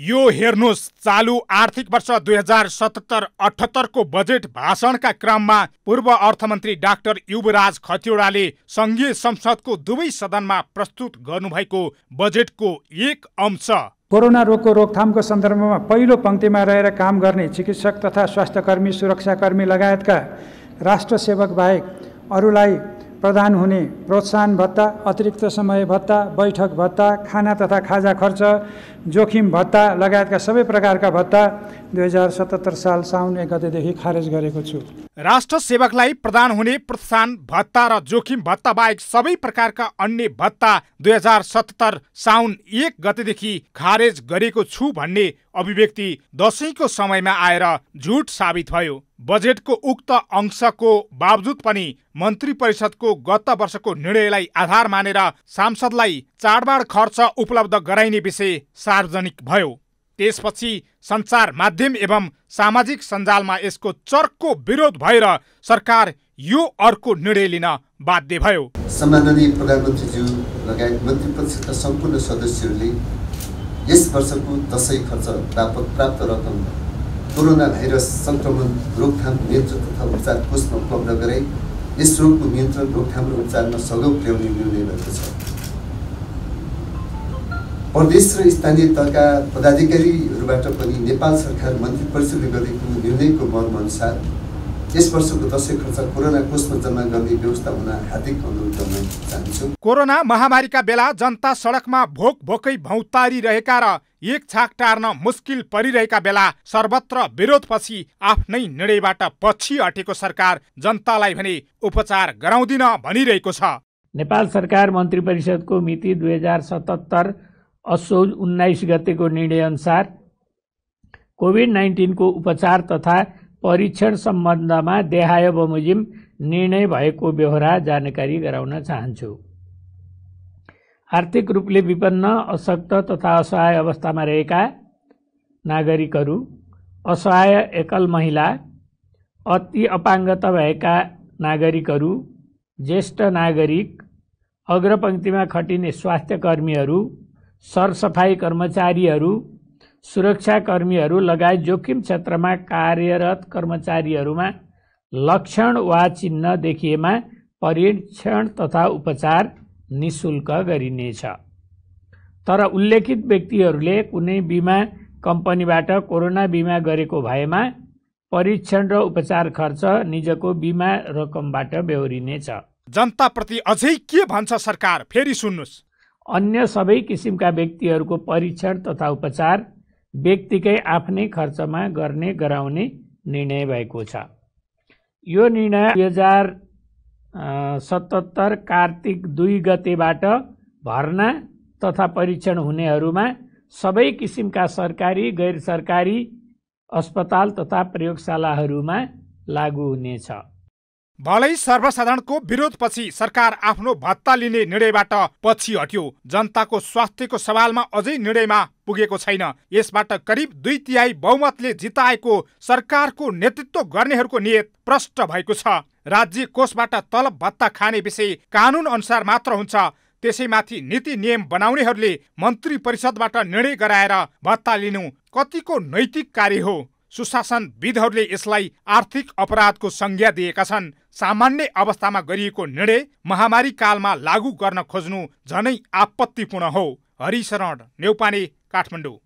यो हेर्नुहोस् चालु आर्थिक वर्ष दुई हजार सतहत्तर अठहत्तरको बजेट भाषणका क्रममा पूर्व अर्थमन्त्री डाक्टर युवराज खतिवड़ाले सङ्घीय संसदको दुवै सदनमा प्रस्तुत गर्नुभएको बजेटको एक अंश कोरोना रोगको रोकथामको सन्दर्भमा पहिलो पङ्क्तिमा रहेर काम गर्ने चिकित्सक तथा स्वास्थ्यकर्मी सुरक्षाकर्मी लगायतका राष्ट्र सेवक बाहेक अरूलाई प्रदान हुने प्रोत्साहन भत्ता अतिरिक्त समय भत्ता बैठक भत्ता खाना तथा खाजा खर्च जोखिम भत्ता लगायतका सबै प्रकारका भत्ता दुई हजार सतहत्तर साल साउन एक गतेदेखि खारेज गरेको छु राष्ट्र सेवकलाई प्रदान हुने प्रोत्साहन भत्ता र जोखिम भत्ता बाहेक सबै प्रकारका अन्य भत्ता दुई हजार सतहत्तर साउन एक गतेदेखि खारेज गरेको छु भन्ने अभिव्यक्ति दसैँको समयमा आएर झुट साबित भयो बजेटको उक्त अंशको बावजुद पनि मन्त्री परिषदको गत वर्षको निर्णयलाई आधार मानेर सांसदलाई चाडबाड खर्च उपलब्ध गराइने विषय सार्वजनिक भयो त्यसपछि सञ्चार माध्यम एवं सामाजिक सञ्जालमा यसको चर्को विरोध भएर सरकार यो अर्को निर्णय लिन बाध्य भयो सम्माननीय प्रधानमन्त्रीज्यू लगायत मन्त्री परिषदका सम्पूर्ण सदस्यहरूले यस वर्षको दसैँ खर्च बापत प्राप्त रकम कोरोना भाइरस सङ्क्रमण रोकथाम नियन्त्रण तथा उपचार कोषमा उपलब्ध गराई यस रोगको नियन्त्रण रोकथाम र उपचारमा सघाउ पुर्याउने निर्णय भएको छ प्रदेश र स्थानीय तहका पदाधिकारीहरूबाट पनि नेपाल सरकार मन्त्री परिषदले गरेको निर्णयको मर्मअनुसार यस वर्षको दसैँ खर्च कोरोना कोषमा जम्मा गर्ने व्यवस्था हुन हार्दिक अनुरोध गर्न चाहन्छु कोरोना महामारीका बेला जनता सडकमा भोक भोकै भौतारिरहेका र एक छाक टार्न मुस्किल परिरहेका बेला सर्वत्र विरोधपछि आफ्नै निर्णयबाट पछि हटेको सरकार जनतालाई भने उपचार गराउँदिन भनिरहेको छ नेपाल सरकार मन्त्री परिषदको मिति दुई हजार सतहत्तर असोज उन्नाइस गतेको निर्णयअनुसार कोभिड नाइन्टिनको उपचार तथा परीक्षण सम्बन्धमा देहाय बमोजिम निर्णय भएको बेहोरा जानकारी गराउन चाहन्छु आर्थिक रूपले विपन्न अशक्त तथा असहाय अवस्थामा रहेका नागरिकहरू असहाय एकल महिला अति अपाङ्गता भएका नागरिकहरू ज्येष्ठ नागरिक अग्रपङ्क्तिमा खटिने स्वास्थ्यकर्मीहरू सरसफाई कर्मचारीहरू सुरक्षाकर्मीहरू लगायत जोखिम क्षेत्रमा कार्यरत कर्मचारीहरूमा लक्षण वा चिन्ह देखिएमा परीक्षण तथा उपचार निशुल्क गरिनेछ तर उल्लेखित व्यक्तिहरूले कुनै बिमा कम्पनीबाट कोरोना बिमा गरेको भएमा परीक्षण र उपचार खर्च निजको बिमा रकमबाट बेहोरिनेछ जनताप्रति अझै के भन्छ सरकार फेरि सुन्नुहोस् अन्य सबै किसिमका व्यक्तिहरूको परीक्षण तथा उपचार व्यक्तिकै आफ्नै खर्चमा गर्ने गराउने निर्णय भएको छ यो निर्णय दुई हजार सतहत्तर कार्तिक दुई गतेबाट भर्ना तथा परीक्षण हुनेहरूमा सबै किसिमका सरकारी गैर सरकारी अस्पताल तथा प्रयोगशालाहरूमा लागू हुनेछ भलै सर्वसाधारणको विरोधपछि सरकार आफ्नो भत्ता लिने निर्णयबाट पछि हट्यो जनताको स्वास्थ्यको सवालमा अझै निर्णयमा पुगेको छैन यसबाट करिब दुई तिहाई बहुमतले जिताएको सरकारको नेतृत्व गर्नेहरूको नियत प्रष्ट भएको छ राज्य कोषबाट तलब भत्ता खाने विषय कानुन अनुसार मात्र हुन्छ त्यसैमाथि नीति नियम बनाउनेहरूले मन्त्री परिषदबाट निर्णय गराएर भत्ता लिनु कतिको नैतिक कार्य हो सुशासनविदहरूले यसलाई आर्थिक अपराधको संज्ञा दिएका छन् सामान्य अवस्थामा गरिएको निर्णय महामारी कालमा लागू गर्न खोज्नु झनै आपत्तिपूर्ण हो हरिशरण नेउपाने काठमाडौँ